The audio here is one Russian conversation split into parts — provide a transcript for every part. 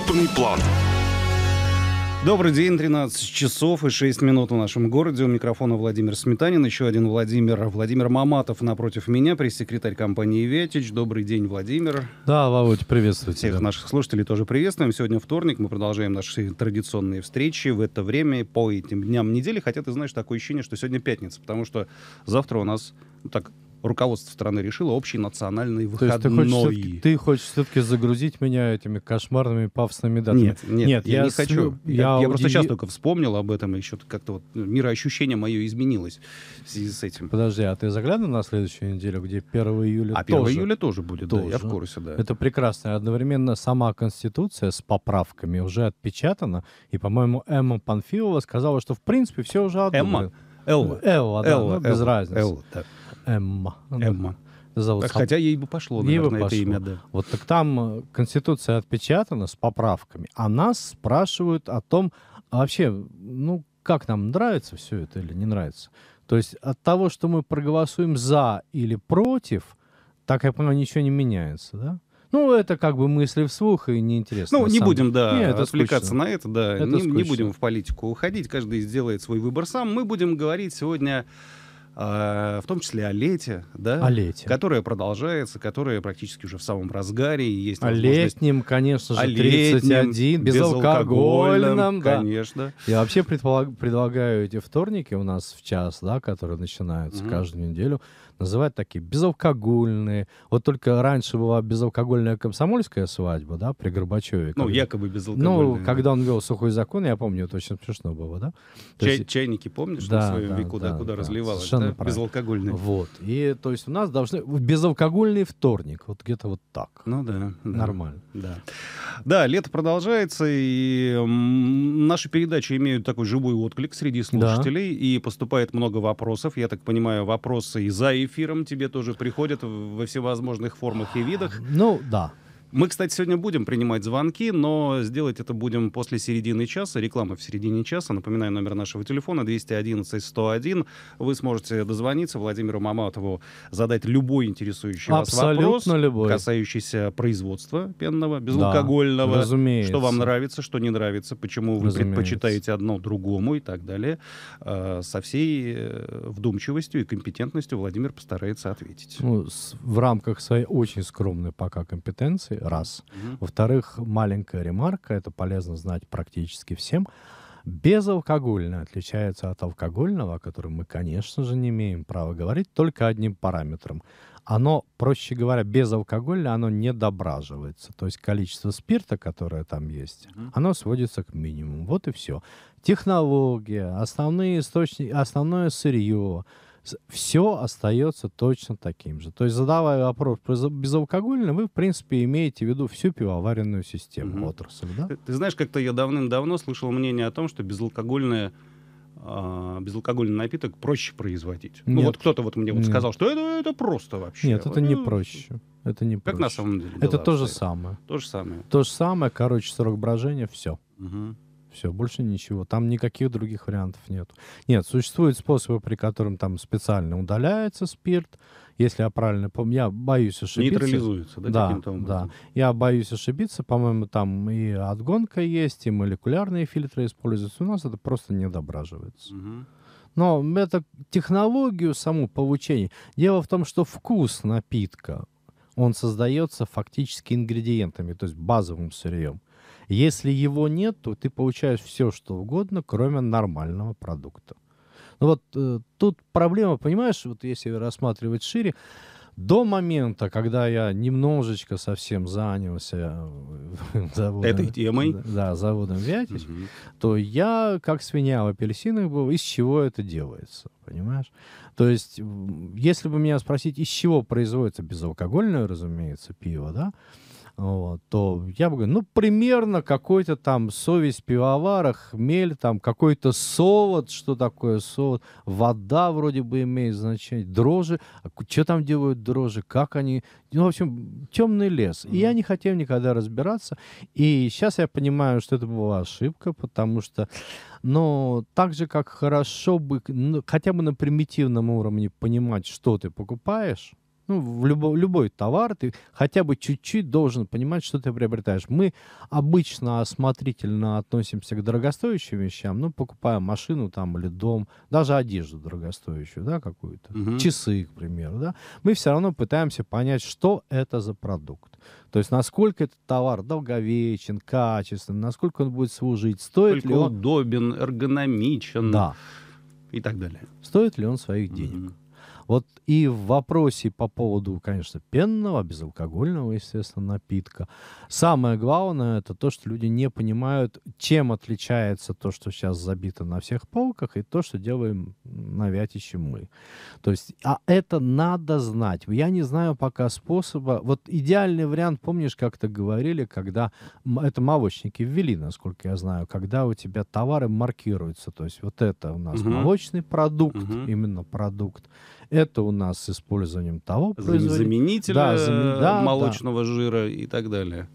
крупный план. Добрый день, 13 часов и 6 минут в нашем городе. У микрофона Владимир Сметанин, еще один Владимир. Владимир Маматов напротив меня, пресс-секретарь компании «Вятич». Добрый день, Владимир. Да, Володь, приветствую Всех наших слушателей тоже приветствуем. Сегодня вторник, мы продолжаем наши традиционные встречи в это время по этим дням недели. Хотя ты знаешь, такое ощущение, что сегодня пятница, потому что завтра у нас, ну, так руководство страны решило общий национальный выходной. То есть ты хочешь все-таки загрузить меня этими кошмарными пафосными датами? Нет, нет, нет я, я не с... хочу. Я, я, я просто удив... сейчас только вспомнил об этом, и еще как-то вот мироощущение мое изменилось в связи с этим. Подожди, а ты заглянул на следующую неделю, где 1 июля а тоже? 1 июля тоже будет, тоже. да, я в курсе, да. Это прекрасно. Одновременно сама Конституция с поправками уже отпечатана, и, по-моему, Эмма Панфилова сказала, что, в принципе, все уже одобрено. Эмма? Элла. Элла, да, Элла, ну, без Элла, разницы. Элла, Да. Эмма. Ну, Эмма. Зовут так, сам... Хотя ей бы пошло, ей наверное, бы пошло. это имя. Да. Вот так там э, Конституция отпечатана с поправками, а нас спрашивают о том, а вообще, ну, как нам нравится все это или не нравится. То есть от того, что мы проголосуем за или против, так я понимаю, ничего не меняется, да? Ну, это как бы мысли вслух и неинтересно. Ну, не будем, да, Нет, отвлекаться скучно. на это, да. Это не, не будем в политику уходить, каждый сделает свой выбор сам. Мы будем говорить сегодня а, в том числе о лете, да? О лете. Которая продолжается, которая практически уже в самом разгаре. И есть о летнем, конечно же, о 31, летнем, безалкогольном. безалкогольном да. Конечно. Я вообще предполаг, предлагаю эти вторники у нас в час, да, которые начинаются mm-hmm. каждую неделю, называют такие безалкогольные. Вот только раньше была безалкогольная комсомольская свадьба, да, при Горбачеве. Ну, когда... якобы ну, безалкогольная. Ну, да. когда он вел сухой закон, я помню, это очень смешно было, да? Чай, есть... Чайники, помнишь, да, на своем да, веку, да, да куда да, разливалось, да? Безалкогольные. Вот. И, то есть, у нас должны... Безалкогольный вторник, вот где-то вот так. Ну, да. да. Нормально. Да. Да, лето продолжается, и наши передачи имеют такой живой отклик среди слушателей, да. и поступает много вопросов. Я так понимаю, вопросы и за, и эфиром тебе тоже приходят во всевозможных формах и видах. Ну, да. Мы, кстати, сегодня будем принимать звонки, но сделать это будем после середины часа. Реклама в середине часа. Напоминаю, номер нашего телефона 211-101. Вы сможете дозвониться Владимиру Маматову, задать любой интересующий Абсолютно вас вопрос, любой. касающийся производства пенного, безалкогольного. Да, разумеется. Что вам нравится, что не нравится, почему вы разумеется. предпочитаете одно другому и так далее. Э, со всей э, вдумчивостью и компетентностью Владимир постарается ответить. Ну, в рамках своей очень скромной пока компетенции раз. Угу. Во-вторых, маленькая ремарка, это полезно знать практически всем. Безалкогольное отличается от алкогольного, о котором мы, конечно же, не имеем права говорить, только одним параметром. Оно, проще говоря, безалкогольное, оно не дображивается. То есть количество спирта, которое там есть, mm-hmm. оно сводится к минимуму. Вот и все. Технология, основные источники, основное сырье, все остается точно таким же. То есть, задавая вопрос про безалкогольное, вы, в принципе, имеете в виду всю пивоваренную систему угу. отрасли, да? Ты, ты знаешь, как-то я давным-давно слышал мнение о том, что безалкогольная безалкогольный напиток проще производить. Ну, Нет. Ну вот кто-то вот мне вот Нет. сказал, что это, это просто вообще. Нет, это не ну, проще. Это не как проще. на самом деле. Это то же самое. То же самое. То же самое, короче, срок брожения, все. Угу. Все, больше ничего. Там никаких других вариантов нет. Нет, существуют способы, при котором там специально удаляется спирт. Если я правильно помню, я боюсь ошибиться. Нейтрализуется, да? Да, образом. да. Я боюсь ошибиться. По-моему, там и отгонка есть, и молекулярные фильтры используются. У нас это просто не дображивается. Угу. Но это технологию саму получения. Дело в том, что вкус напитка, он создается фактически ингредиентами, то есть базовым сырьем. Если его нет, то ты получаешь все, что угодно, кроме нормального продукта. Ну вот э, тут проблема, понимаешь, вот если рассматривать шире, до момента, когда я немножечко совсем занялся э, заводом, этой темой, да, заводом Вятич, угу. то я как свинья в апельсинах был, из чего это делается, понимаешь? То есть, если бы меня спросить, из чего производится безалкогольное, разумеется, пиво, да, угу вот, то я бы говорил ну, примерно какой-то там совесть пивовара, хмель, там какой-то солод что такое солод вода вроде бы имеет значение, дрожжи, а что там делают дрожжи, как они, ну, в общем, темный лес. И я не хотел никогда разбираться, и сейчас я понимаю, что это была ошибка, потому что, но ну, так же, как хорошо бы, ну, хотя бы на примитивном уровне понимать, что ты покупаешь, ну, в любо, любой товар ты хотя бы чуть-чуть должен понимать, что ты приобретаешь. Мы обычно осмотрительно относимся к дорогостоящим вещам, ну, покупаем машину там или дом, даже одежду дорогостоящую, да, какую-то, угу. часы, к примеру, да. Мы все равно пытаемся понять, что это за продукт. То есть, насколько этот товар долговечен, качественный, насколько он будет служить, стоит Сколько ли он... удобен, эргономичен. Да. И так далее. Стоит ли он своих денег. Угу. Вот и в вопросе по поводу, конечно, пенного, безалкогольного, естественно, напитка, самое главное это то, что люди не понимают, чем отличается то, что сейчас забито на всех полках, и то, что делаем на вятище мы. То есть, а это надо знать. Я не знаю пока способа. Вот идеальный вариант, помнишь, как-то говорили, когда это молочники ввели, насколько я знаю, когда у тебя товары маркируются. То есть вот это у нас угу. молочный продукт, угу. именно продукт. Это у нас с использованием того Заменителя да, зам... да, молочного да. жира и так далее.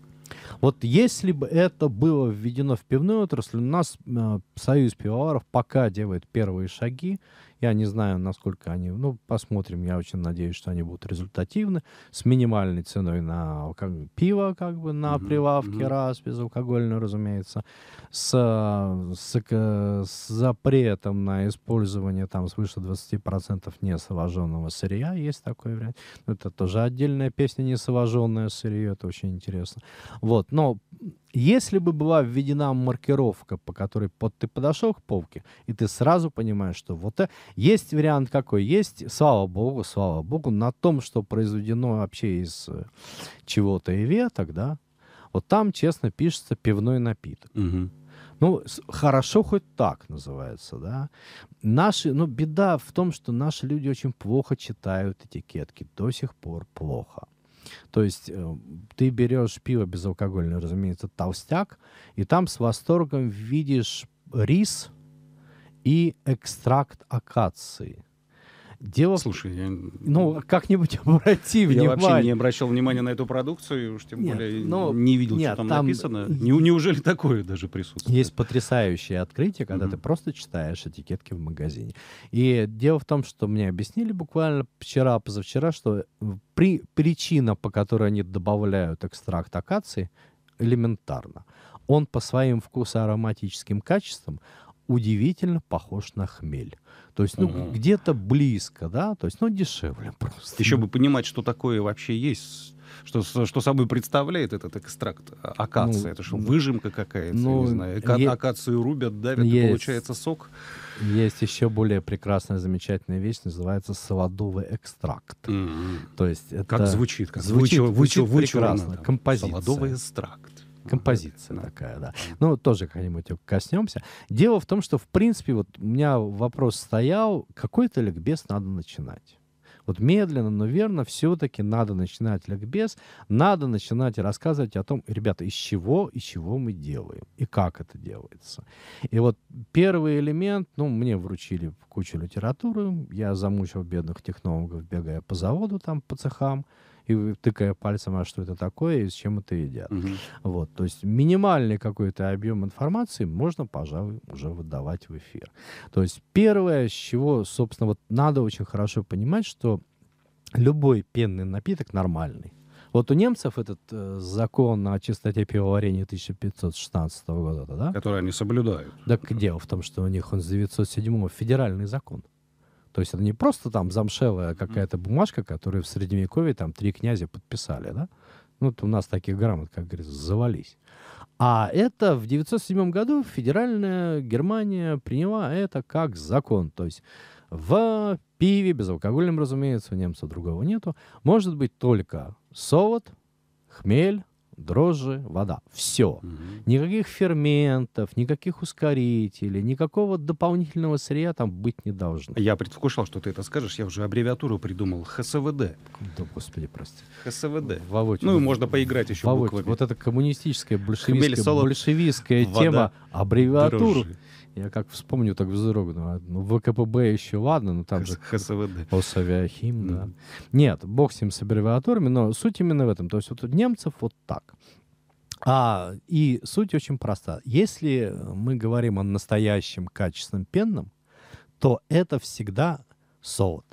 Вот если бы это было введено в пивную отрасль, у нас э, Союз пивоваров пока делает первые шаги. Я не знаю, насколько они... Ну, посмотрим. Я очень надеюсь, что они будут результативны. С минимальной ценой на как, пиво, как бы, на mm-hmm. прилавке, mm-hmm. раз, безалкогольную, разумеется. С, с, с запретом на использование там свыше 20% несовоженного сырья. Есть такой вариант. Ну, это тоже отдельная песня «Несовоженное сырье». Это очень интересно. Вот. Но если бы была введена маркировка, по которой под ты подошел к полке, и ты сразу понимаешь, что вот э, Есть вариант какой? Есть, слава богу, слава богу, на том, что произведено вообще из э, чего-то и веток, да, вот там честно пишется пивной напиток. Угу. Ну, хорошо хоть так называется, да. Наши, ну, беда в том, что наши люди очень плохо читают этикетки, до сих пор плохо. То есть э, ты берешь пиво безалкогольное, разумеется, толстяк, и там с восторгом видишь рис и экстракт акации – Дело... Слушай, я... Ну, как-нибудь обрати внимание. Я вообще не обращал внимания на эту продукцию, уж тем нет, более но... Ну, не видел, нет, что там, там написано. Не, неужели такое даже присутствует? Есть потрясающее открытие, когда mm-hmm. ты просто читаешь этикетки в магазине. И дело в том, что мне объяснили буквально вчера, позавчера, что при... причина, по которой они добавляют экстракт акации, элементарно. Он по своим вкусоароматическим качествам удивительно похож на хмель. То есть, ну, угу. где-то близко, да, то есть, ну, дешевле просто. Еще бы понимать, что такое вообще есть, что, что собой представляет этот экстракт а, акация. Ну, это что, ну, выжимка какая-то, ну, не знаю. Ака- е- акацию рубят, давят, есть, и получается сок. Есть еще более прекрасная, замечательная вещь, называется солодовый экстракт. Mm-hmm. То есть это... Как звучит? Как звучит, звучит, звучит, звучит прекрасно. композиция. Солодовый экстракт. Композиция да. такая, да. Ну, тоже как-нибудь коснемся. Дело в том, что, в принципе, вот у меня вопрос стоял, какой-то ликбез надо начинать. Вот медленно, но верно, все-таки надо начинать ликбез, надо начинать рассказывать о том, ребята, из чего, и чего мы делаем и как это делается. И вот первый элемент, ну, мне вручили кучу литературы, я замучил бедных технологов, бегая по заводу там, по цехам, и тыкая пальцем, а что это такое и с чем это едят. Угу. Вот, то есть минимальный какой-то объем информации можно, пожалуй, уже выдавать в эфир. То есть первое, с чего, собственно, вот надо очень хорошо понимать, что любой пенный напиток нормальный. Вот у немцев этот э, закон о чистоте пивоварения 1516 года, да? Который они соблюдают. Так дело в том, что у них он с 907 федеральный закон. То есть это не просто там замшелая какая-то бумажка, которую в Средневековье там три князя подписали, да? Ну, у нас таких грамот, как говорится, завались. А это в 907 году федеральная Германия приняла это как закон. То есть в пиве, безалкогольном, разумеется, у немцев другого нету, может быть только солод, хмель, дрожжи, вода. Все. Угу. Никаких ферментов, никаких ускорителей, никакого дополнительного сырья там быть не должно. Я предвкушал, что ты это скажешь. Я уже аббревиатуру придумал. ХСВД. Да, господи, прости. ХСВД. Володь, ну, и можно поиграть еще Володь, буквами. Вот это коммунистическая, большевистская, Хмель, солод, большевистская вода, тема. Аббревиатуру. Дрожжи. Я как вспомню, так вздрогну. А, ну, ВКПБ еще ладно, но ну, там Хс же... ХСВД. Осавиахим, да. Нет, бог с ним с аббревиатурами, но суть именно в этом. То есть вот у немцев вот так. А, и суть очень проста. Если мы говорим о настоящем качественном пенном, то это всегда солод.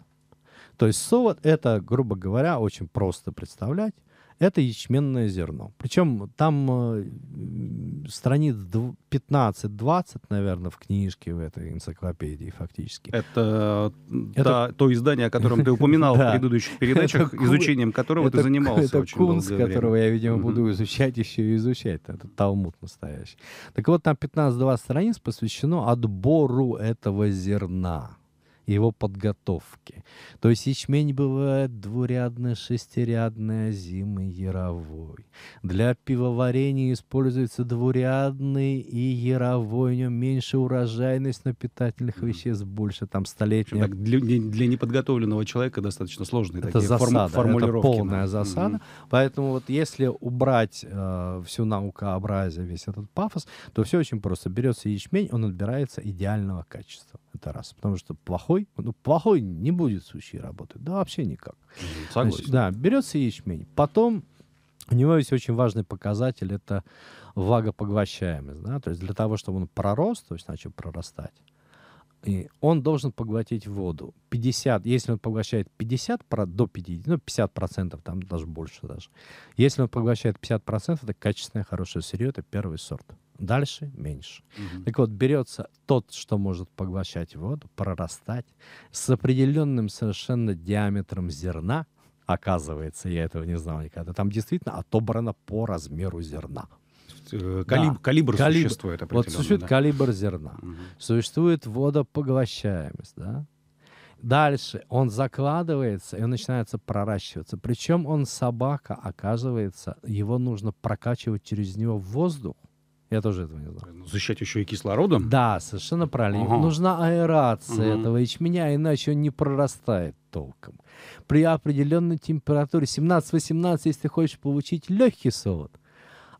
То есть солод — это, грубо говоря, очень просто представлять это ячменное зерно. Причем там э, страниц 15-20, наверное, в книжке в этой энциклопедии фактически. Это, э, это... Да, то издание, о котором ты упоминал в предыдущих передачах, изучением которого ты занимался очень Это Кунс, которого я, видимо, буду изучать еще и изучать. Это Талмут настоящий. Так вот, там 15-20 страниц посвящено отбору этого зерна его подготовки. То есть ячмень бывает двурядная, шестирядный, зимы яровой. Для пивоварения используется двурядный и яровой. У него меньше урожайность, но питательных веществ больше, там столетняя. Так, для, для неподготовленного человека достаточно сложные это такие засада, форм, формулировки. Это полная да. засада. Mm-hmm. Поэтому вот если убрать э, всю наукообразие, весь этот пафос, то все очень просто. Берется ячмень, он отбирается идеального качества. Это раз. Потому что плохой, ну, плохой не будет в сущей работы. Да, вообще никак. Согласен. Значит, да, берется ячмень. Потом у него есть очень важный показатель, это влагопоглощаемость. Да? То есть для того, чтобы он пророс, то есть начал прорастать, и он должен поглотить воду. 50, если он поглощает 50, до 50, ну, 50 процентов, там даже больше даже. Если он поглощает 50 процентов, это качественное, хорошее сырье, это первый сорт. Дальше меньше. Угу. Так вот, берется тот, что может поглощать воду, прорастать с определенным совершенно диаметром зерна. Оказывается, я этого не знал никогда. Там действительно отобрано по размеру зерна. Э, калиб, да. Калибр калибр, существует Вот существует да. калибр зерна. Угу. Существует водопоглощаемость, да? Дальше он закладывается, и он начинается проращиваться. Причем он собака, оказывается, его нужно прокачивать через него воздух. Я тоже этого не знал. Ну, защищать еще и кислородом? Да, совершенно правильно. Ага. Нужна аэрация угу. этого ячменя, иначе он не прорастает толком. При определенной температуре 17-18, если ты хочешь получить легкий солод –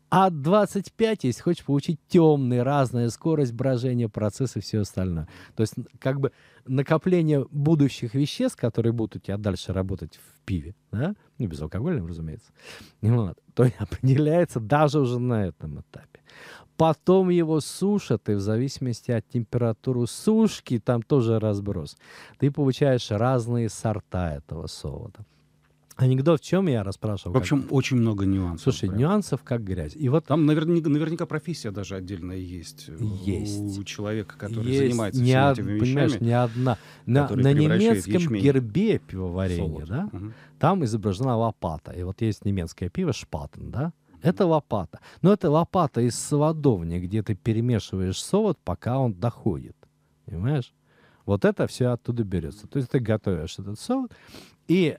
а 25, если хочешь получить темный, разная скорость брожения процесса и все остальное. То есть как бы накопление будущих веществ, которые будут у тебя дальше работать в пиве, да? ну, безалкогольным, разумеется, вот, то определяется даже уже на этом этапе. Потом его сушат, и в зависимости от температуры сушки, там тоже разброс. Ты получаешь разные сорта этого солода. Анекдот в чем я расспрашивал? В общем, как... очень много нюансов. Слушай, прям. нюансов как грязь. И вот... Там наверняка, наверняка профессия даже отдельная есть. Э, есть. У человека, который есть. занимается не всеми од... этими вещами. Понимаешь, не одна. На, на немецком ячмень. гербе пивоварения, да, угу. там изображена лопата. И вот есть немецкое пиво шпатен, да? Это лопата. Но это лопата из солодовни, где ты перемешиваешь солод, пока он доходит. Понимаешь? Вот это все оттуда берется. То есть ты готовишь этот солод, и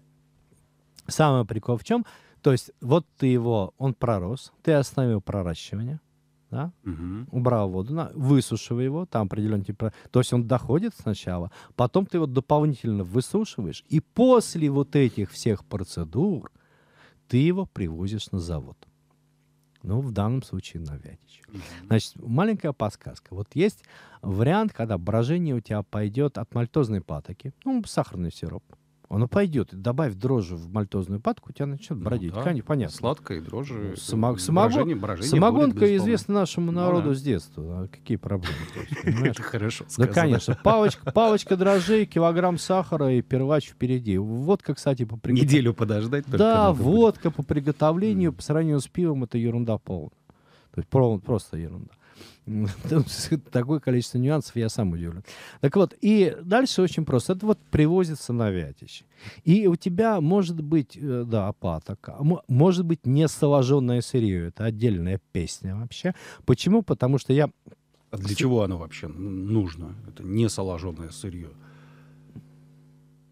Самый прикол в чем? То есть вот ты его, он пророс, ты остановил проращивание, да? угу. убрал воду, на, высушивай его, там определенный тип... То есть он доходит сначала, потом ты его дополнительно высушиваешь, и после вот этих всех процедур ты его привозишь на завод. Ну, в данном случае на Вятич. mm Значит, маленькая подсказка. Вот есть вариант, когда брожение у тебя пойдет от мальтозной патоки, ну, сахарный сироп, оно пойдет. Добавь дрожжи в мальтозную патку, у тебя начнет ну бродить. Ну, да. Конечно, понятно. Сладкое, дрожжи. Ну, э, само... Брожение, брожение Самогонка будет, известна нашему народу ну, да. с детства. А какие проблемы? Это хорошо ну, сказано. Да, конечно. Палочка, палочка дрожжей, килограмм сахара и первач впереди. Вот, как кстати, по приготовлению. Неделю подождать только. Да, водка по приготовлению, по сравнению с пивом, это ерунда полная. То есть просто ерунда. Такое количество нюансов я сам удивлен. Так вот, и дальше очень просто. Это вот привозится на вятище. И у тебя может быть, э, да, патока, может быть, не соложенное сырье. Это отдельная песня вообще. Почему? Потому что я... А для чего оно вообще нужно? Это не соложенное сырье.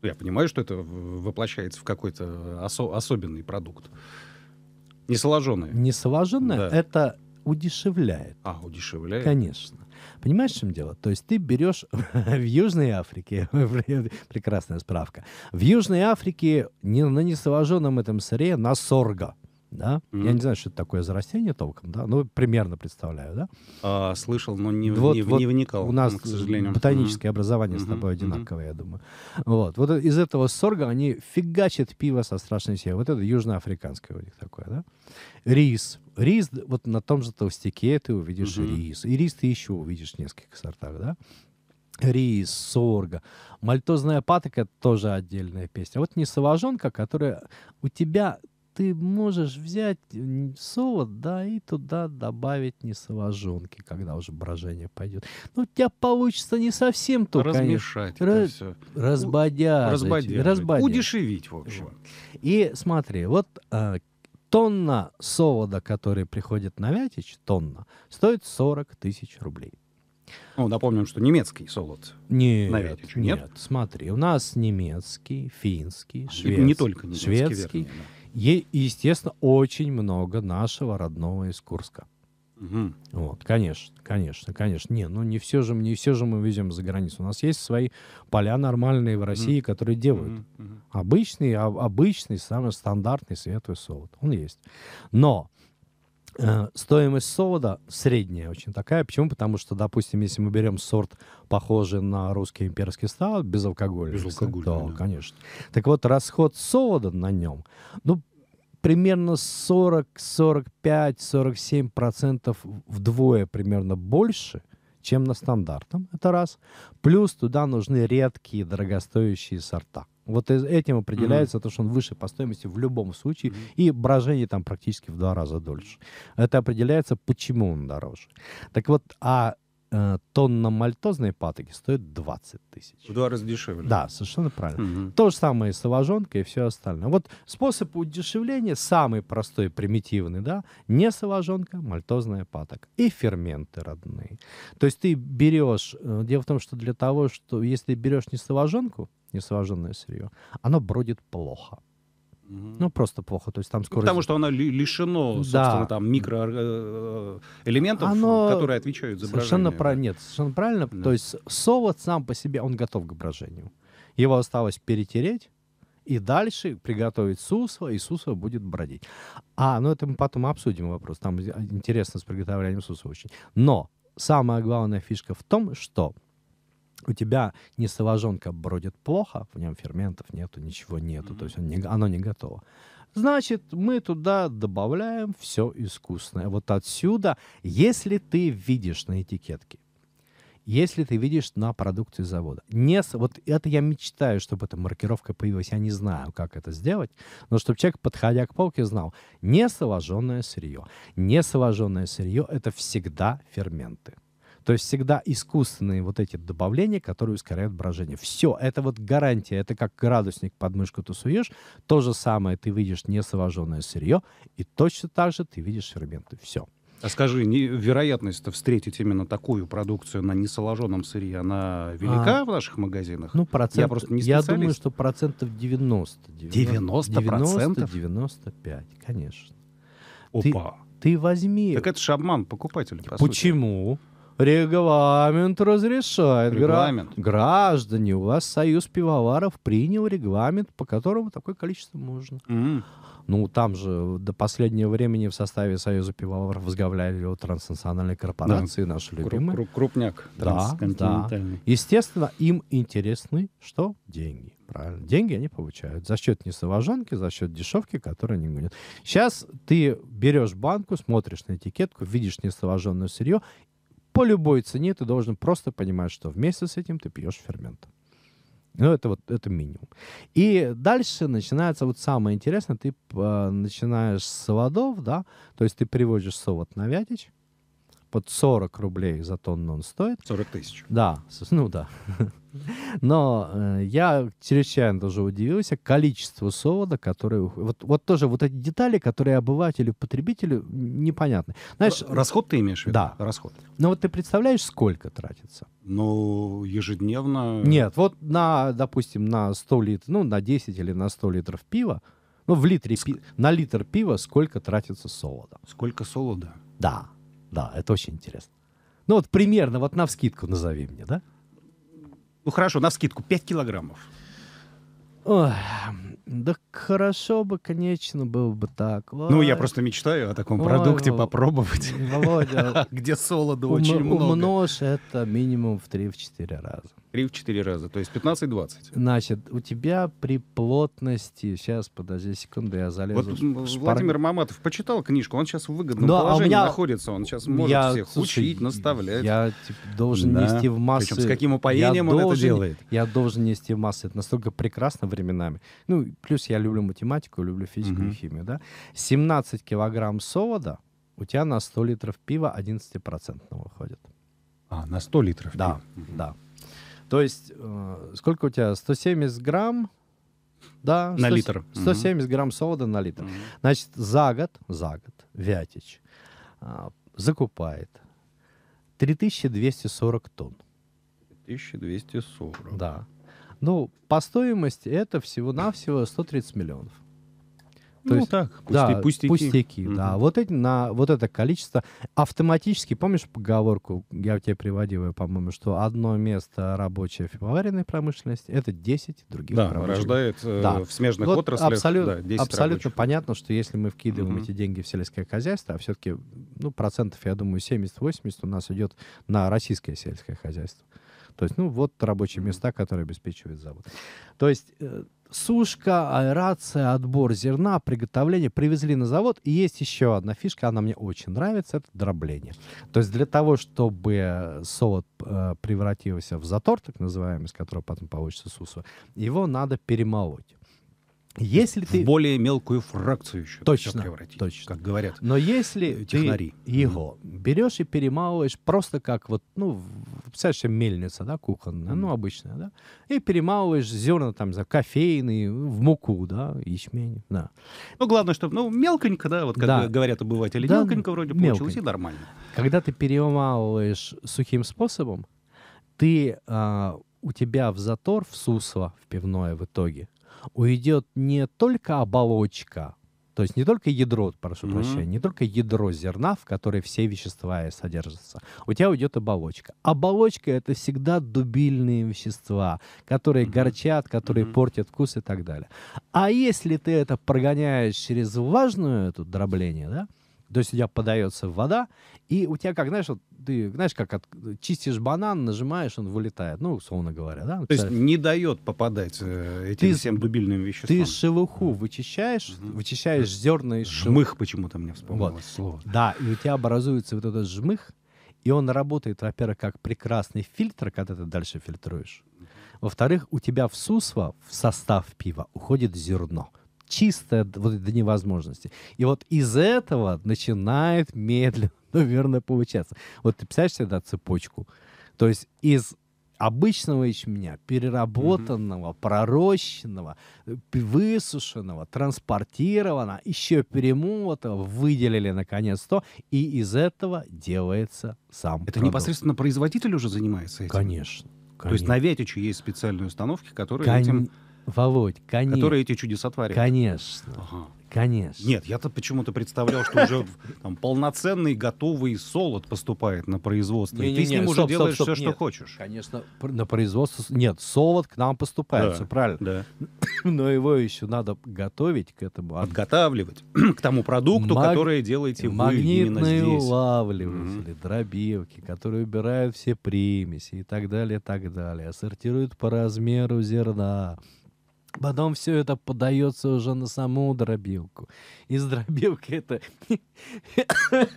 Я понимаю, что это воплощается в какой-то осо- особенный продукт. не Несоложенное. Несоложенное да. — это удешевляет. А, удешевляет? Конечно. Понимаешь, в чем дело? То есть ты берешь в Южной Африке, прекрасная справка, в Южной Африке не, на ну, несоложенном этом сыре на сорго. Да? mm Я не знаю, что это такое за растение толком, да, ну примерно представляю, да. А, слышал, но не, вот, не, вот не вникал. У нас, к сожалению, ботаническое mm-hmm. образование mm-hmm. с тобой одинаковое, mm-hmm. я думаю. Вот, вот из этого сорга они фигачат пиво со страшной силой. Вот это южноафриканское у них такое, да. Рис, рис, вот на том же толстяке ты увидишь угу. рис. И рис ты еще увидишь в нескольких сортах, да? Рис, сорга. Мальтозная патока тоже отдельная песня. Вот несоложонка, которая у тебя ты можешь взять солод, да, и туда добавить несоложонки, когда уже брожение пойдет. Ну, у тебя получится не совсем то, Размешать конечно. это все. Разбодя. Разбодя. Удешевить, в общем. И смотри, вот а, тонна солода, который приходит на Вятич, тонна, стоит 40 тысяч рублей. Ну, напомним, что немецкий солод нет, на Вятичу, нет? Нет, смотри, у нас немецкий, финский, шведский. Не только немецкий, шведский. Вернее, да. естественно, очень много нашего родного из Курска. Угу. Вот, конечно, конечно, конечно. Не, ну не все же, не все же мы везем за границу. У нас есть свои поля нормальные в России, угу. которые делают угу. обычный, а, обычный, самый стандартный светлый солод. Он есть. Но э, стоимость солода средняя очень такая. Почему? Потому что, допустим, если мы берем сорт, похожий на русский имперский стал, без безалкогольный. Безалкогольный, да, да, конечно. Так вот, расход солода на нем, ну, примерно 40, 45, 47 процентов вдвое примерно больше, чем на стандартном. Это раз. Плюс туда нужны редкие дорогостоящие сорта. Вот этим определяется mm-hmm. то, что он выше по стоимости в любом случае, mm-hmm. и брожение там практически в два раза дольше. Это определяется, почему он дороже. Так вот, а Э, тонна мальтозной патоки стоит 20 тысяч. В два раза дешевле. Да, совершенно правильно. Угу. То же самое и с аважонкой и все остальное. Вот способ удешевления самый простой, примитивный, да, не саважонка, мальтозная патока и ферменты родные. То есть ты берешь, э, дело в том, что для того, что если берешь не саважонку, не саваженное сырье, оно бродит плохо. Ну, просто плохо. То есть там ну, скорость... потому что оно лишено, собственно, да. там микроэлементов, э, э, оно... которые отвечают за совершенно брожение. Про... Нет, совершенно правильно. Да. То есть солод сам по себе, он готов к брожению. Его осталось перетереть, и дальше приготовить сусва, и сусва будет бродить. А, ну это мы потом обсудим вопрос. Там интересно с приготовлением сусва очень. Но самая главная фишка в том, что у тебя несоложенка бродит плохо, в нем ферментов нету, ничего нету, mm-hmm. то есть он не, оно не готово. Значит, мы туда добавляем все искусное. Вот отсюда, если ты видишь на этикетке, если ты видишь на продукции завода. Не, вот это я мечтаю, чтобы эта маркировка появилась. Я не знаю, как это сделать, но чтобы человек, подходя к полке, знал, несоложенное сырье. Несоложенное сырье — это всегда ферменты. То есть всегда искусственные вот эти добавления, которые ускоряют брожение. Все, это вот гарантия. Это как градусник под мышку ты суешь. То же самое ты видишь несовоженное сырье, и точно так же ты видишь ферменты. Все. А скажи, не, вероятность встретить именно такую продукцию на несоложенном сырье, она велика а, в наших магазинах? Ну, процент, я просто не специалист. Я думаю, что процентов 90. 90, 90 процентов? 95, конечно. Опа. Ты, ты возьми... Так это же обман покупателя, по Почему? Сути. Регламент разрешает. Регламент. Граждане, у вас союз пивоваров принял регламент, по которому такое количество можно. Mm. Ну, там же до последнего времени в составе Союза пивоваров возглавляли его транснациональные корпорации, да. наши любимые. Круп, крупняк да, да. Естественно, им интересны что? Деньги. Правильно. Деньги они получают за счет несовожанки, за счет дешевки, которую они гонят. Сейчас ты берешь банку, смотришь на этикетку, видишь несовоженное сырье по любой цене ты должен просто понимать, что вместе с этим ты пьешь фермент. Ну, это вот это минимум. И дальше начинается вот самое интересное. Ты э, начинаешь с водов, да, то есть ты привозишь совод на Вятич, под 40 рублей за тонну он стоит. 40 тысяч. Да, ну да. Но э, я чрезвычайно тоже удивился количеству солода, которое... Вот, вот тоже вот эти детали, которые обывателю, потребителю непонятны. Знаешь, Расход ты имеешь в виду? Да. Расход. Но вот ты представляешь, сколько тратится? Ну, ежедневно... Нет, вот на, допустим, на 100 литров, ну, на 10 или на 100 литров пива, ну, в литре, Ск... пи... на литр пива сколько тратится солода? Сколько солода? Да, да, это очень интересно. Ну, вот примерно, вот на вскидку назови мне, да? Ну хорошо, на скидку 5 килограммов. Ой, да хорошо бы, конечно, было бы так. Ой. Ну, я просто мечтаю о таком Ой, продукте Ой, попробовать. Володя. Где солода очень много. Умножь это минимум в 3-4 раза. 3-4 раза, то есть 15-20. Значит, у тебя при плотности... Сейчас, подожди секунду, я залезу. Вот Владимир Маматов почитал книжку, он сейчас в выгодном а положении находится, он сейчас может всех учить, наставлять. Я типа, должен нести в массы... Причем с каким упоением он это делает. Я должен нести в массы. Это настолько прекрасно временами. Ну, плюс я люблю математику, люблю физику угу. и химию, да, 17 килограмм солода у тебя на 100 литров пива 11% выходит. А, на 100 литров Да, пива. да. То есть, э, сколько у тебя? 170 грамм, да? На литр. 170 угу. грамм солода на литр. Угу. Значит, за год, за год Вятич э, закупает 3240 тонн. 1240. Да. Ну, по стоимости это всего-навсего 130 миллионов. То ну есть, так, пусти, да, пустяки. пустяки угу. да. Вот, эти, на, вот это количество автоматически, помнишь поговорку, я тебе приводил, по-моему, что одно место рабочее фивоваренной промышленности — это 10 других да, рождает э, да. в смежных вот отраслях абсолют, да, 10 Абсолютно рабочих. понятно, что если мы вкидываем угу. эти деньги в сельское хозяйство, а все-таки ну, процентов, я думаю, 70-80 у нас идет на российское сельское хозяйство, угу то есть, ну, вот рабочие места, которые обеспечивает завод. То есть э, сушка, аэрация, отбор зерна, приготовление привезли на завод. И есть еще одна фишка, она мне очень нравится, это дробление. То есть для того, чтобы солод э, превратился в затор, так называемый, из которого потом получится сусу, его надо перемолоть. Если в ты... более мелкую фракцию еще точно, превратить, точно. как говорят Но если технари. ты его mm. берешь и перемалываешь просто как вот, ну, представляешь, мельница, да, кухонная, mm. ну, обычная, да, и перемалываешь зерна там за кофейные в муку, да, ячмень, да. Ну, главное, чтобы, ну, мелконько, да, вот как да. говорят обыватели, да, мелконько вроде мелконько. получилось и нормально. Когда ты перемалываешь сухим способом, ты, а, у тебя в затор, в сусло, в пивное в итоге – уйдет не только оболочка, то есть не только ядро, прошу mm-hmm. прощения, не только ядро зерна, в которой все вещества и содержатся. У тебя уйдет оболочка. Оболочка это всегда дубильные вещества, которые mm-hmm. горчат, которые mm-hmm. портят вкус и так далее. А если ты это прогоняешь через влажную эту дробление, да, до тебя подается вода, и у тебя, как, знаешь, вот ты, знаешь, как от, чистишь банан, нажимаешь, он вылетает, ну, условно говоря, да? То есть не дает попадать э, этим ты, всем дубильным веществам. Ты шелуху вычищаешь, угу. вычищаешь зерна из шелухи. Жмых почему-то мне вспомнилось вот. слово. Да, и у тебя образуется вот этот жмых, и он работает, во-первых, как прекрасный фильтр, когда ты дальше фильтруешь. Во-вторых, у тебя в сусло, в состав пива уходит зерно чистая вот до невозможности. И вот из этого начинает медленно, наверное, получаться. Вот ты писаешь всегда цепочку. То есть из обычного ячменя, переработанного, mm-hmm. пророщенного, э, высушенного, транспортированного, еще перемотанного, выделили наконец то, и из этого делается сам Это продукт. непосредственно производитель уже занимается этим? Конечно. конечно. То есть на Вятичу есть специальные установки, которые Кон... этим Володь, конечно. Которые эти чудеса творят. Конечно. Ага. Конечно. Нет, я-то почему-то представлял, что уже там, полноценный готовый солод поступает на производство. Не, и не, ты не, с ним не, уже стоп, делаешь стоп, все, нет. что хочешь. Конечно, на производство... Нет, солод к нам поступает, да, все правильно. Да. Но его еще надо готовить к этому. А отготавливать к тому продукту, Маг... который делаете Магнитные вы именно здесь. Магнитные hmm дробилки, которые убирают все примеси и так далее, и так далее. Сортируют по размеру зерна. Потом все это подается уже на саму дробилку. Из дробилки это...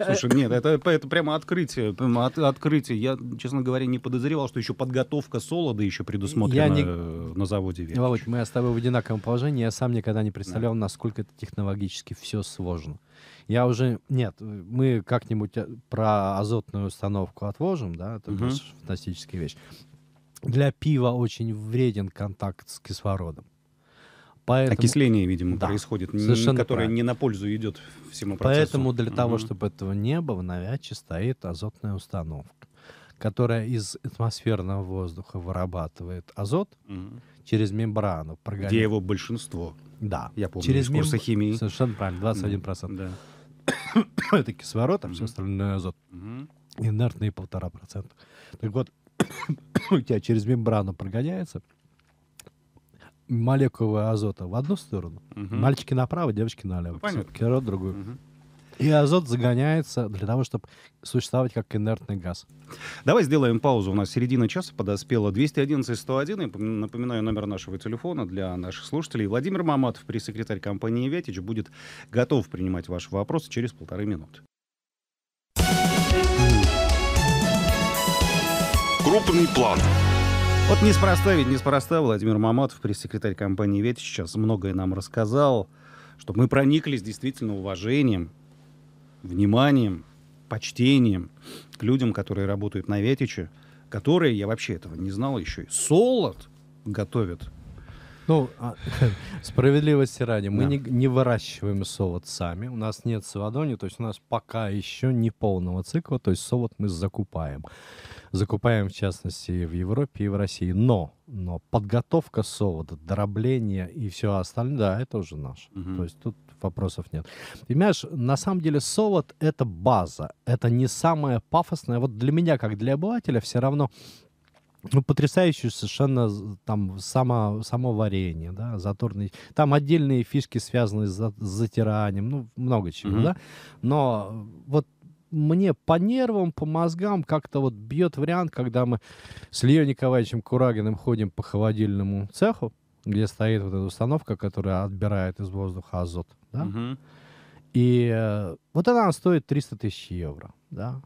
Слушай, нет, это, это прямо открытие. Прямо от, открытие. Я, честно говоря, не подозревал, что еще подготовка солода еще предусмотрена я не... на заводе Венич. Володь, мы с тобой в одинаковом положении. Я сам никогда не представлял, да. насколько это технологически все сложно. Я уже... Нет, мы как-нибудь э, про азотную установку отложим, да, это угу. фантастическая вещь. Для пива очень вреден контакт с кислородом. Поэтому, Окисление, видимо, да, происходит, совершенно которое правильно. не на пользу идет всему процессу. Поэтому для угу. того, чтобы этого не было, на вяче стоит азотная установка, которая из атмосферного воздуха вырабатывает азот угу. через мембрану. Прогоняет. Где его большинство. Да. Я помню, через из курса мем... химии. Совершенно правильно, 21%. Да. Это кислород, а угу. все остальное азот. Угу. Инертные полтора процента. Так вот, у тебя через мембрану прогоняется, молекулы азота в одну сторону, угу. мальчики направо, девочки налево, ну, кислород другую. Угу. И азот загоняется для того, чтобы существовать как инертный газ. Давай сделаем паузу. У нас середина часа подоспела 211-101. И напоминаю номер нашего телефона для наших слушателей. Владимир Маматов, пресс-секретарь компании «Вятич», будет готов принимать ваши вопросы через полторы минуты. Крупный план вот неспроста ведь, неспроста Владимир Маматов, пресс-секретарь компании «Веть», сейчас многое нам рассказал, чтобы мы прониклись действительно уважением, вниманием, почтением к людям, которые работают на «Ветиче», которые, я вообще этого не знал еще, и солод готовят. Ну, а, справедливости ради, мы да. не, не выращиваем солод сами, у нас нет свадони, то есть у нас пока еще не полного цикла, то есть солод мы закупаем закупаем, в частности, в Европе и в России. Но, но подготовка солода, дробление и все остальное, да, это уже наше. Угу. То есть тут вопросов нет. Понимаешь, на самом деле солод — это база, это не самое пафосное. Вот для меня, как для обывателя, все равно ну, потрясающее совершенно там само, само варенье, да, заторный. Там отдельные фишки, связанные с затиранием, ну, много чего, mm да. Но вот мне по нервам, по мозгам как-то вот бьет вариант, когда мы с Лео Николаевичем Курагиным ходим по холодильному цеху, где стоит вот эта установка, которая отбирает из воздуха азот, да? Угу. И э, вот она стоит 300 тысяч евро, да?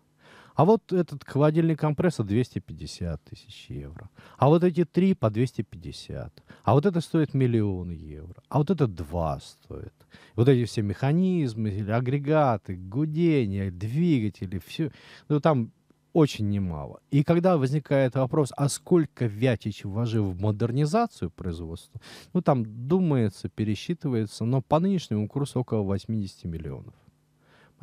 А вот этот холодильный компрессор 250 тысяч евро. А вот эти три по 250. А вот это стоит миллион евро. А вот это два стоит. Вот эти все механизмы, агрегаты, гудения, двигатели, все. Ну, там очень немало. И когда возникает вопрос, а сколько Вятич вложил в модернизацию производства, ну там думается, пересчитывается, но по нынешнему курсу около 80 миллионов.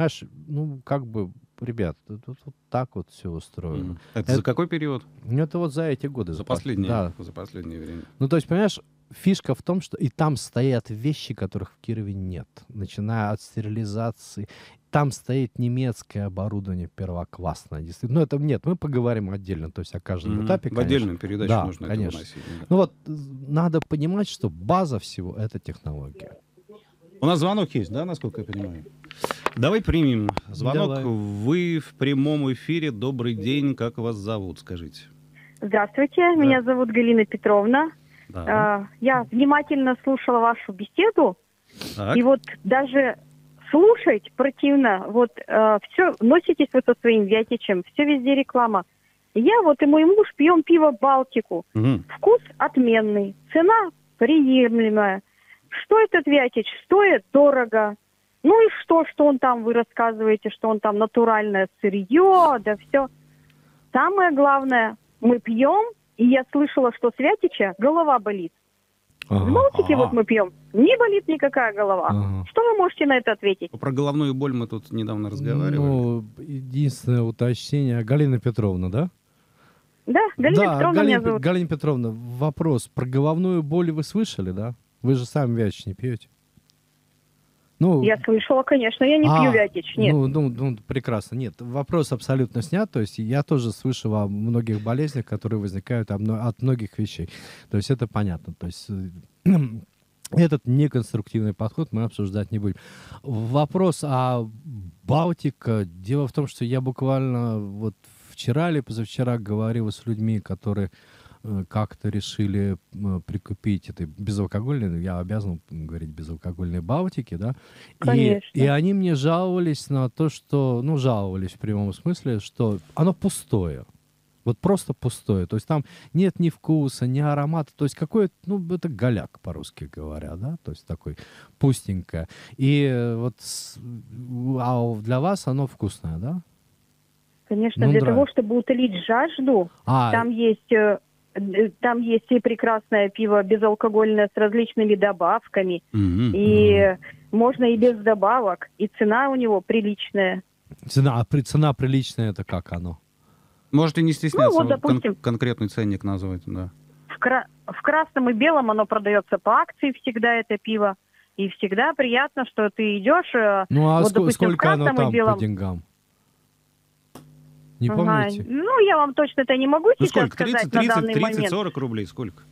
Знаешь, ну, как бы, ребят, тут вот так вот все устроено. Это, это за какой период? Ну, это вот за эти годы. За, последние? Да. За последнее время. Ну, то есть, понимаешь, фишка в том, что и там стоят вещи, которых в Кирове нет, начиная от стерилизации. Там стоит немецкое оборудование первоклассное. Действительно. Ну, это нет, мы поговорим отдельно, то есть о каждом mm-hmm. этапе. В конечно. отдельную передачу да, нужно конечно. это выносить. Да. Ну вот, надо понимать, что база всего — это технология. У нас звонок есть, да, насколько я понимаю? Давай примем звонок. Давай. Вы в прямом эфире. Добрый день. Как вас зовут, скажите? Здравствуйте. Да. Меня зовут Галина Петровна. Да. А, я внимательно слушала вашу беседу. Так. И вот даже слушать противно. Вот а, все, носитесь вы со своим вятичем, все везде реклама. Я вот и мой муж пьем пиво Балтику. Угу. Вкус отменный, цена приемлемая что этот Вятич стоит дорого. Ну и что, что он там, вы рассказываете, что он там натуральное сырье, да все. Самое главное, мы пьем, и я слышала, что с Вятича голова болит. В Молотики вот мы пьем, не болит никакая голова. Ага. Что вы можете на это ответить? Про головную боль мы тут недавно ну, разговаривали. Ну, единственное уточнение. Галина Петровна, да? Да, Галина да, Петровна Галина, меня зовут. Галина Петровна, вопрос. Про головную боль вы слышали, да? Вы же сами вяч не пьете. Ну, я слышала, конечно, я не а, пью вятич, нет. Ну, ну, ну, прекрасно, нет, вопрос абсолютно снят, то есть я тоже слышал о многих болезнях, которые возникают от многих вещей, то есть это понятно, то есть э, этот неконструктивный подход мы обсуждать не будем. Вопрос о Балтике. Дело в том, что я буквально вот вчера или позавчера говорил с людьми, которые Э, как-то решили э, прикупить этой безалкогольной, ну, я обязан говорить безалкогольной балтики, да? Конечно. И, и они мне жаловались на то, что, ну, жаловались в прямом смысле, что оно пустое. Вот просто пустое. То есть там нет ни вкуса, ни аромата. То есть какой, ну, это голяк, по-русски говоря, да? То есть такой пустенькое. И э, вот а для вас оно вкусное, да? Конечно, ну, для нравится. того, чтобы утолить жажду, а, там есть Э, там есть и прекрасное пиво безалкогольное с различными добавками. Mm-hmm. И можно и без добавок. И цена у него приличная. Цена, а при цена приличная это как оно? Можете не стесняться, ну, вот, допустим, кон- конкретный ценник назвать, да. В, кра- в красном и белом оно продается по акции всегда это пиво. И всегда приятно, что ты идешь. Э, ну а вот, ск- допустим, сколько в красном оно там и белом... по деньгам? Не помните? Ага. Ну, я вам точно это не могу ну, сейчас сколько? 30, сказать 30, на данный 30, момент. 40 рублей сколько?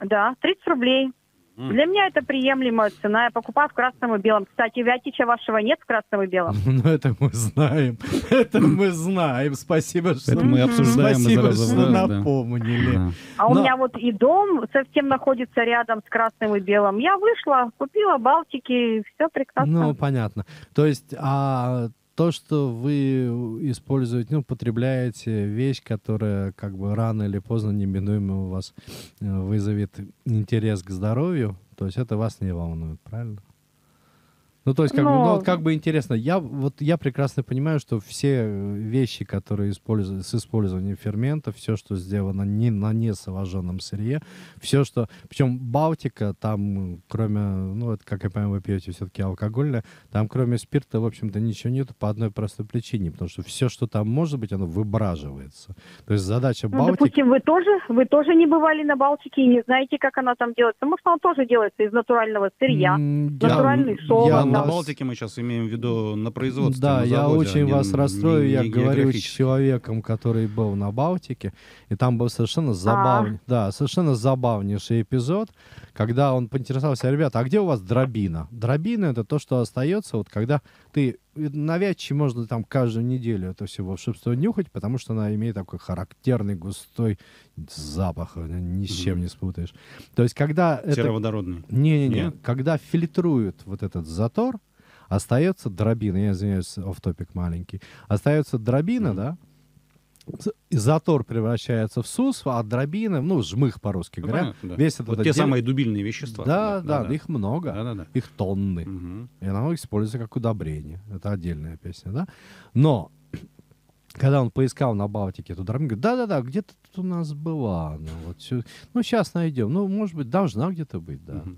Да, 30 рублей. Mm. Для меня это приемлемая цена. Я покупаю в красном и белом. Кстати, Вятича вашего нет в красном и белом. Ну, это мы знаем. Это мы знаем. Спасибо, что, мы обсуждаем Спасибо, что напомнили. А у меня вот и дом совсем находится рядом с красным и белым. Я вышла, купила Балтики, все прекрасно. Ну, понятно. То есть, а то, что вы э, используете, ну, потребляете вещь, которая как бы рано или поздно неминуемо у вас э, вызовет интерес к здоровью, то есть это вас не волнует, правильно? Ну, то есть, как, Но... бы, ну, вот как бы интересно, я, вот, я прекрасно понимаю, что все э, вещи, которые используют, с использованием ферментов, все, что сделано не, на несоложенном сырье, все, что... Причем Балтика, там, кроме, ну, это, как я понимаю, вы пьете все-таки алкогольное, там, кроме спирта, в общем-то, ничего нет по одной простой причине, потому что все, что там может быть, оно выбраживается. То есть задача Балтики... Ну, допустим, вы тоже, вы тоже не бывали на Балтике и не знаете, как она там делается. Может, она тоже делается из натурального сырья, mm, натуральный я, Я, на Балтике мы сейчас имеем в виду на производстве. Да, на заводе, я очень вас не, расстрою. Не, я не говорил с человеком, который был на Балтике, и там был совершенно а. забавный, да, совершенно забавнейший эпизод, когда он поинтересовался, ребята, а где у вас дробина? Дробина это то, что остается, вот когда ты навязчиво можно там каждую неделю это все волшебство нюхать, потому что она имеет такой характерный густой запах, э, ни с чем не спутаешь. То есть когда... Сероводородный. Это... Не-не-не. Когда фильтруют вот этот затор, остается дробина, я извиняюсь, оф топик маленький, остается дробина, mm. да, затор превращается в сус, а дробины, ну, жмых по-русски ну, говоря, понятно, да. весь этот... Вот те дел... самые дубильные вещества. Да, да, да, да их много, да, да, да. их тонны. Угу. И оно используется как удобрение. Это отдельная песня, да? Но когда он поискал на Балтике эту дробину, говорит, да-да-да, где-то тут у нас была. Ну, вот все... ну, сейчас найдем. Ну, может быть, должна где-то быть, да. Угу.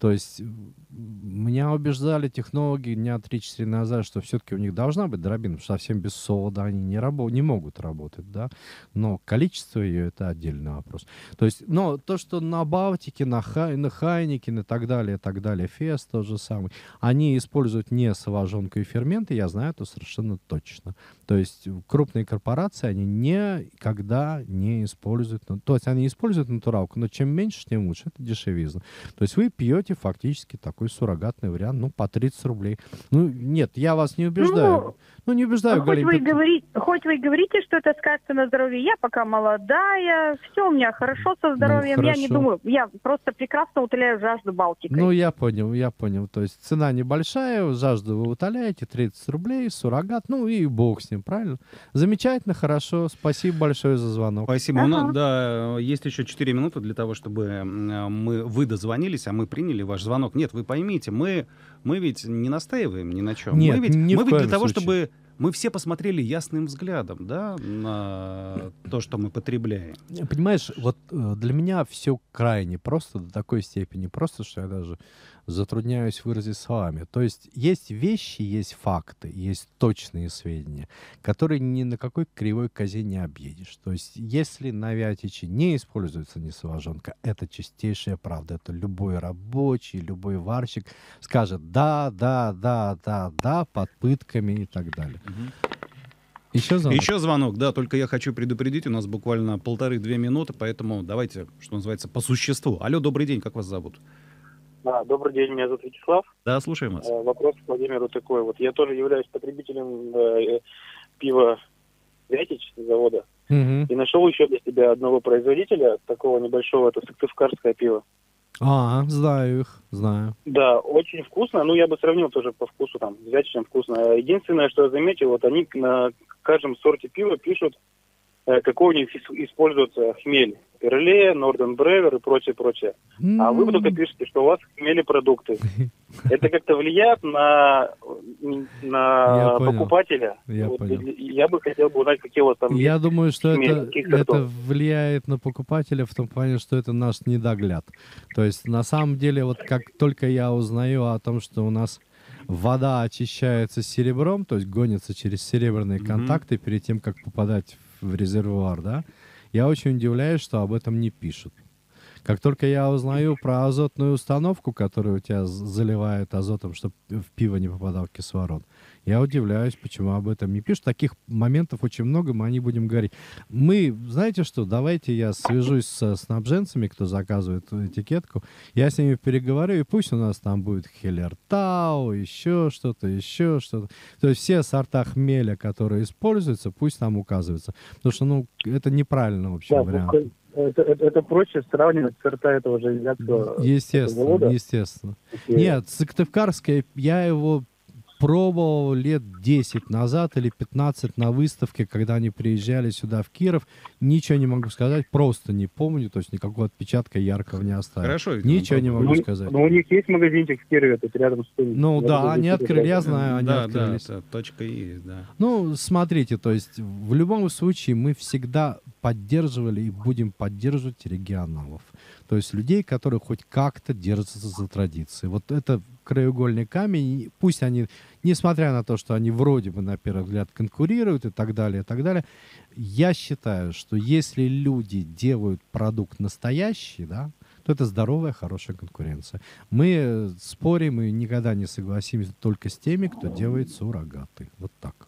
То есть меня убеждали технологии дня 3-4 назад, что все-таки у них должна быть дробина, потому что совсем без солода они не, рабо- не могут работать, да. Но количество ее — это отдельный вопрос. То есть, но то, что на Балтике, на, Хай, на Хайникин и так далее, и так далее, Фес тот же самый, они используют не совожонку и ферменты, я знаю это совершенно точно. То есть э, крупные корпорации, они никогда не используют, то есть они используют натуралку, но чем меньше, тем лучше, это дешевизна. То есть вы пьете сумке фактически такой суррогатный вариант, ну, по 30 рублей. Ну, нет, я вас не убеждаю. Ну, ну не убеждаю, хоть Галин, вы, это... говорите, хоть вы говорите, что это сказка на здоровье, я пока молодая, все у меня хорошо со ну, здоровьем, ну, хорошо. я не думаю, я просто прекрасно утоляю жажду Балтики. Ну, я понял, я понял. То есть цена небольшая, жажду вы утоляете, 30 рублей, суррогат, ну и бог с ним, правильно? Замечательно, хорошо, спасибо большое за звонок. Спасибо. Ну, ага. У да, есть еще 4 минуты для того, чтобы мы, вы дозвонились, а мы приняли или ваш звонок. Нет, вы поймите, мы, мы ведь не настаиваем ни на чем. Нет, мы ведь, ни мы ведь для того, чтобы мы все посмотрели ясным взглядом да, на то, что мы потребляем. Понимаешь, вот э, для меня все крайне просто до такой степени просто, что я даже затрудняюсь выразить словами. То есть есть вещи, есть факты, есть точные сведения, которые ни на какой кривой козе не объедешь. То есть если на Вятиче не используется несоложенка, это чистейшая правда. Это любой рабочий, любой варщик скажет да, да, да, да, да, под пытками и так далее. Еще звонок. Еще звонок, да, только я хочу предупредить, у нас буквально полторы-две минуты, поэтому давайте, что называется, по существу. Алло, добрый день, как вас зовут? Да, добрый день, меня зовут Вячеслав. Да, слушаем вас. Э, вопрос к Владимиру такой. Вот я тоже являюсь потребителем э, пива Вятич завода. Угу. И нашел еще для себя одного производителя, такого небольшого, это сыктывкарское пиво. А, знаю их, знаю. Да, очень вкусно. Ну, я бы сравнил тоже по вкусу, там, Вятичем вкусно. Единственное, что я заметил, вот они на каждом сорте пива пишут Э, какой у них используется хмель. Перле, Норден Бревер и прочее, прочее. А вы м-м-м. только пишете, что у вас хмели продукты. Это как-то влияет на, на я покупателя? Я, вот, понял. я бы хотел бы узнать, какие у вас там Я думаю, что хмели, это, это влияет на покупателя в том плане, что это наш недогляд. То есть на самом деле, вот как только я узнаю о том, что у нас вода очищается серебром, то есть гонится через серебряные mm-hmm. контакты перед тем, как попадать в резервуар, да, я очень удивляюсь, что об этом не пишут. Как только я узнаю про азотную установку, которую у тебя заливают азотом, чтобы в пиво не попадал кислород, я удивляюсь, почему об этом не пишут. Таких моментов очень много, мы о них будем говорить. Мы, знаете что, давайте я свяжусь со снабженцами, кто заказывает этикетку, я с ними переговорю, и пусть у нас там будет хелертау, еще что-то, еще что-то. То есть все сорта хмеля, которые используются, пусть там указываются. Потому что, ну, это неправильно вообще да, вариант это, это, это проще сравнивать сорта этого же. Естественно, завода. естественно. И... Нет, Сыктывкарская я его пробовал лет 10 назад или 15 на выставке, когда они приезжали сюда в Киров. Ничего не могу сказать, просто не помню, то есть никакого отпечатка яркого не оставил. Хорошо. Ничего не могу ну, сказать. Но у них есть магазинчик в Кирове, тут рядом с тем, Ну да, они открыли, я знаю, они да, открылись. Да, да, точка и да. Ну, смотрите, то есть в любом случае мы всегда поддерживали и будем поддерживать регионалов. То есть людей, которые хоть как-то держатся за традиции. Вот это краеугольный камень. Пусть они, несмотря на то, что они вроде бы, на первый взгляд, конкурируют и так далее, и так далее, я считаю, что если люди делают продукт настоящий, да, то это здоровая, хорошая конкуренция. Мы э, спорим и никогда не согласимся только с теми, кто делает суррогаты. Вот так.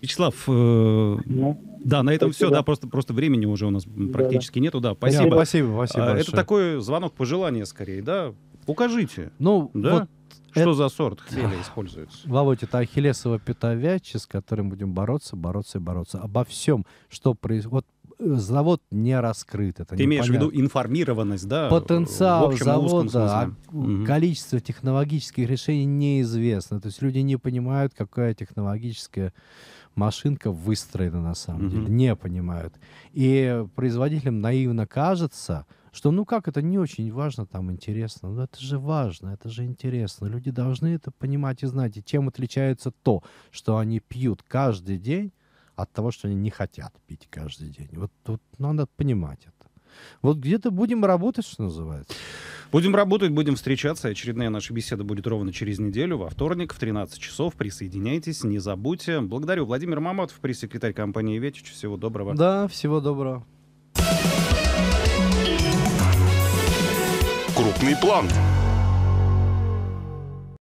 Вячеслав, э, ну, да, на этом спасибо. все, да, просто, просто времени уже у нас практически да, да. нету, да, спасибо. Да, ну, спасибо, спасибо. А, это такой звонок пожелания скорее, да? Укажите. Ну, да? Вот что это... за сорт хмеля используется? Володь, это ахиллесово пятовяче, с которым будем бороться, бороться и бороться. Обо всем, что происходит. Вот э, завод не раскрыт. Это Ты непонятно. имеешь в виду информированность, да? Потенциал в общем, завода, а угу. количество технологических решений неизвестно. То есть люди не понимают, какая технологическая машинка выстроена на самом mm-hmm. деле, не понимают. И производителям наивно кажется, что ну как это не очень важно, там интересно. но ну, это же важно, это же интересно. Люди должны это понимать и знать. И чем отличается то, что они пьют каждый день, от того, что они не хотят пить каждый день. Вот тут надо понимать это. Вот где-то будем работать, что называется. Будем работать, будем встречаться. Очередная наша беседа будет ровно через неделю, во вторник в 13 часов. Присоединяйтесь, не забудьте. Благодарю. Владимир Маматов, пресс-секретарь компании «Ветич». Всего доброго. Да, всего доброго. Крупный план.